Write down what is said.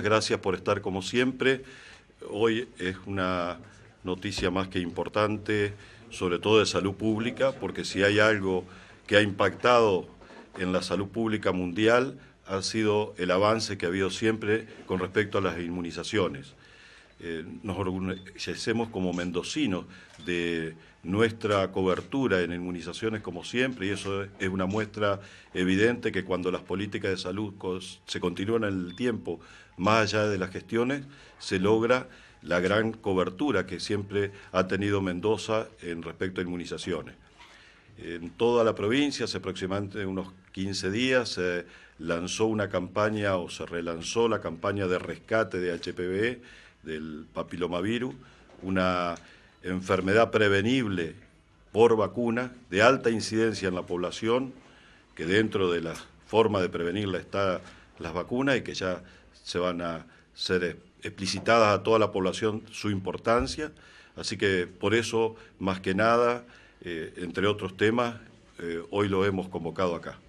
Gracias por estar como siempre. Hoy es una noticia más que importante, sobre todo de salud pública, porque si hay algo que ha impactado en la salud pública mundial, ha sido el avance que ha habido siempre con respecto a las inmunizaciones. Eh, nos orgullecemos como mendocinos de nuestra cobertura en inmunizaciones como siempre y eso es una muestra evidente que cuando las políticas de salud se continúan en el tiempo, más allá de las gestiones, se logra la gran cobertura que siempre ha tenido Mendoza en respecto a inmunizaciones. En toda la provincia, hace aproximadamente unos 15 días, se lanzó una campaña o se relanzó la campaña de rescate de HPV del papilomavirus, una enfermedad prevenible por vacuna, de alta incidencia en la población, que dentro de la forma de prevenirla está las vacunas y que ya se van a ser explicitadas a toda la población su importancia. Así que por eso, más que nada, eh, entre otros temas, eh, hoy lo hemos convocado acá.